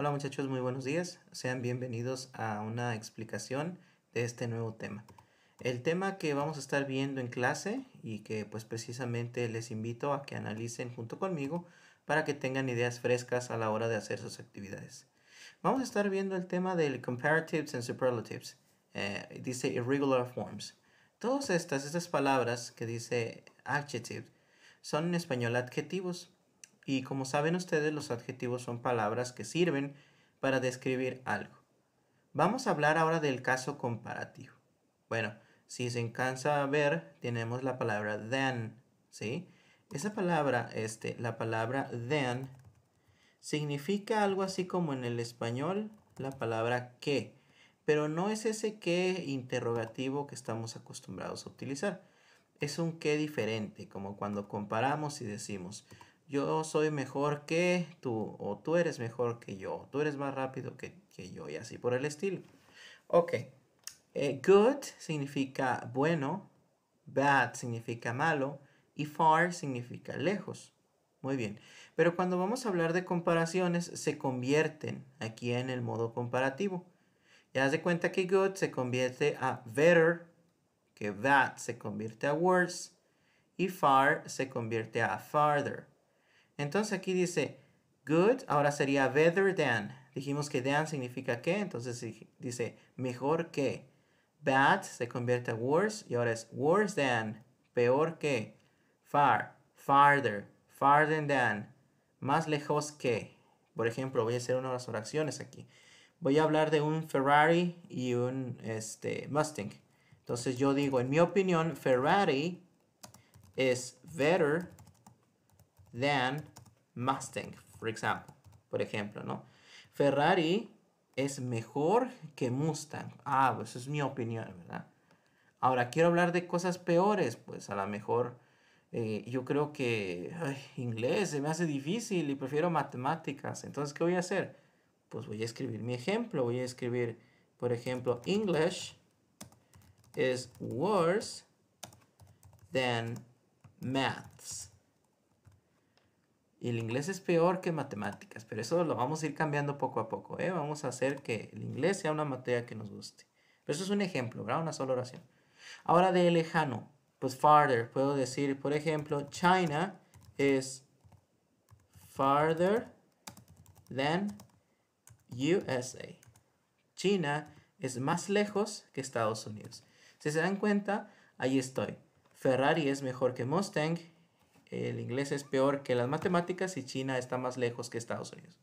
Hola muchachos, muy buenos días. Sean bienvenidos a una explicación de este nuevo tema. El tema que vamos a estar viendo en clase y que pues precisamente les invito a que analicen junto conmigo para que tengan ideas frescas a la hora de hacer sus actividades. Vamos a estar viendo el tema del comparatives and superlatives. Eh, dice irregular forms. Todas estas, estas palabras que dice adjective son en español adjetivos y como saben ustedes los adjetivos son palabras que sirven para describir algo. Vamos a hablar ahora del caso comparativo. Bueno, si se cansa ver, tenemos la palabra then. ¿sí? Esa palabra, este, la palabra then, significa algo así como en el español la palabra que, pero no es ese que interrogativo que estamos acostumbrados a utilizar. Es un que diferente, como cuando comparamos y decimos, yo soy mejor que tú, o tú eres mejor que yo, tú eres más rápido que, yo, y así por el estilo. Ok, eh, good significa bueno, bad significa malo, y far significa lejos. Muy bien, pero cuando vamos a hablar de comparaciones, se convierten aquí en el modo comparativo. Ya de cuenta que good se convierte a better, que bad se convierte a worse, y far se convierte a farther. Entonces aquí dice good, ahora sería better than. Dijimos que than significa que, entonces dice mejor que. Bad se convierte a worse y ahora es worse than, peor que. Far, farther, farther than, más lejos que. Por ejemplo, voy a hacer una de las oraciones aquí. Voy a hablar de un Ferrari y un este, Mustang. Entonces yo digo, en mi opinión, Ferrari es better than Mustang, for example. Por ejemplo, ¿no? Ferrari es mejor que Mustang. Ah, pues es mi opinión, ¿verdad? Ahora, quiero hablar de cosas peores, pues a lo mejor eh, yo creo que inglés se me hace difícil y prefiero matemáticas. Entonces, ¿qué voy a hacer? Pues voy a escribir mi ejemplo. Voy a escribir, por ejemplo, English is worse than maths. Y el inglés es peor que matemáticas, pero eso lo vamos a ir cambiando poco a poco. ¿eh? Vamos a hacer que el inglés sea una materia que nos guste. Pero eso es un ejemplo, ¿verdad? Una sola oración. Ahora de lejano, pues farther. Puedo decir, por ejemplo, China es farther than USA. China es más lejos que Estados Unidos. Si se dan cuenta, ahí estoy. Ferrari es mejor que Mustang el inglés es peor que las matemáticas y China está más lejos que Estados Unidos.